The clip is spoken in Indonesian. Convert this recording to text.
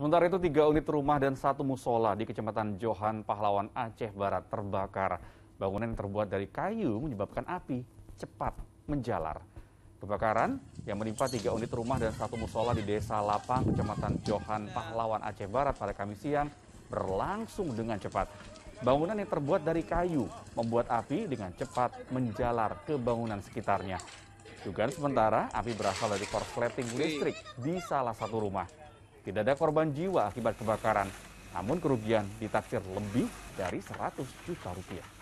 Sementara itu tiga unit rumah dan satu musola di Kecamatan Johan Pahlawan Aceh Barat terbakar. Bangunan yang terbuat dari kayu menyebabkan api cepat menjalar. Kebakaran yang menimpa tiga unit rumah dan satu musola di Desa Lapang, Kecamatan Johan Pahlawan Aceh Barat pada Kamis siang berlangsung dengan cepat. Bangunan yang terbuat dari kayu membuat api dengan cepat menjalar ke bangunan sekitarnya. Dugaan sementara, api berasal dari korsleting listrik di salah satu rumah. Tidak ada korban jiwa akibat kebakaran, namun kerugian ditaksir lebih dari 100 juta rupiah.